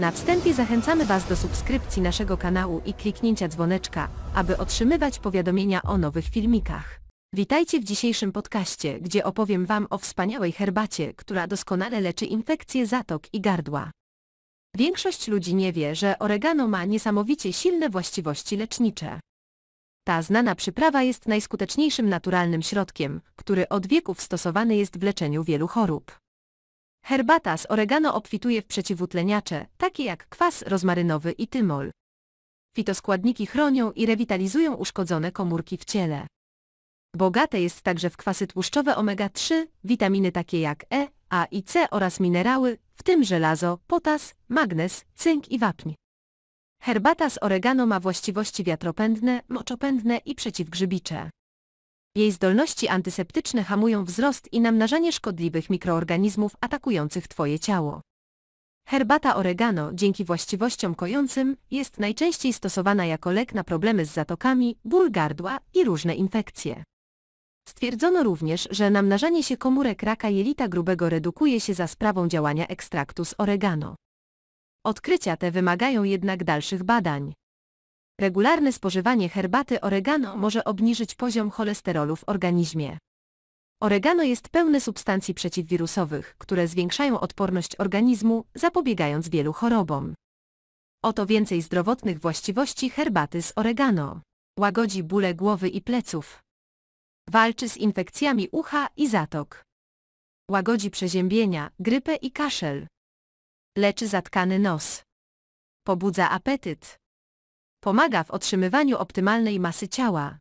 Na wstępie zachęcamy Was do subskrypcji naszego kanału i kliknięcia dzwoneczka, aby otrzymywać powiadomienia o nowych filmikach. Witajcie w dzisiejszym podcaście, gdzie opowiem Wam o wspaniałej herbacie, która doskonale leczy infekcje zatok i gardła. Większość ludzi nie wie, że oregano ma niesamowicie silne właściwości lecznicze. Ta znana przyprawa jest najskuteczniejszym naturalnym środkiem, który od wieków stosowany jest w leczeniu wielu chorób. Herbata z oregano obfituje w przeciwutleniacze, takie jak kwas rozmarynowy i tymol. Fitoskładniki chronią i rewitalizują uszkodzone komórki w ciele. Bogate jest także w kwasy tłuszczowe omega-3, witaminy takie jak E, A i C oraz minerały, w tym żelazo, potas, magnez, cynk i wapń. Herbata z oregano ma właściwości wiatropędne, moczopędne i przeciwgrzybicze. Jej zdolności antyseptyczne hamują wzrost i namnażanie szkodliwych mikroorganizmów atakujących Twoje ciało. Herbata oregano dzięki właściwościom kojącym jest najczęściej stosowana jako lek na problemy z zatokami, ból gardła i różne infekcje. Stwierdzono również, że namnażanie się komórek raka jelita grubego redukuje się za sprawą działania ekstraktu z oregano. Odkrycia te wymagają jednak dalszych badań. Regularne spożywanie herbaty oregano może obniżyć poziom cholesterolu w organizmie. Oregano jest pełne substancji przeciwwirusowych, które zwiększają odporność organizmu, zapobiegając wielu chorobom. Oto więcej zdrowotnych właściwości herbaty z oregano. Łagodzi bóle głowy i pleców. Walczy z infekcjami ucha i zatok. Łagodzi przeziębienia, grypę i kaszel. Leczy zatkany nos. Pobudza apetyt. Pomaga w otrzymywaniu optymalnej masy ciała.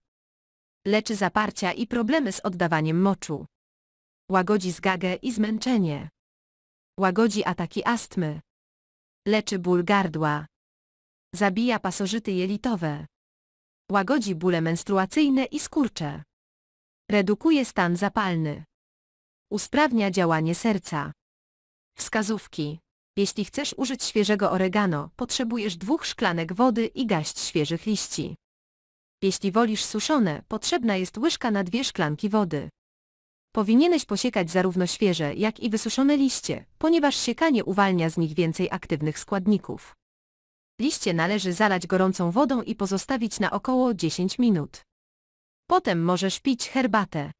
Leczy zaparcia i problemy z oddawaniem moczu. Łagodzi zgagę i zmęczenie. Łagodzi ataki astmy. Leczy ból gardła. Zabija pasożyty jelitowe. Łagodzi bóle menstruacyjne i skurcze. Redukuje stan zapalny. Usprawnia działanie serca. Wskazówki jeśli chcesz użyć świeżego oregano, potrzebujesz dwóch szklanek wody i gaść świeżych liści. Jeśli wolisz suszone, potrzebna jest łyżka na dwie szklanki wody. Powinieneś posiekać zarówno świeże, jak i wysuszone liście, ponieważ siekanie uwalnia z nich więcej aktywnych składników. Liście należy zalać gorącą wodą i pozostawić na około 10 minut. Potem możesz pić herbatę.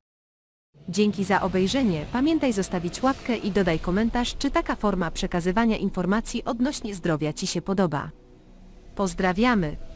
Dzięki za obejrzenie, pamiętaj zostawić łapkę i dodaj komentarz, czy taka forma przekazywania informacji odnośnie zdrowia Ci się podoba. Pozdrawiamy!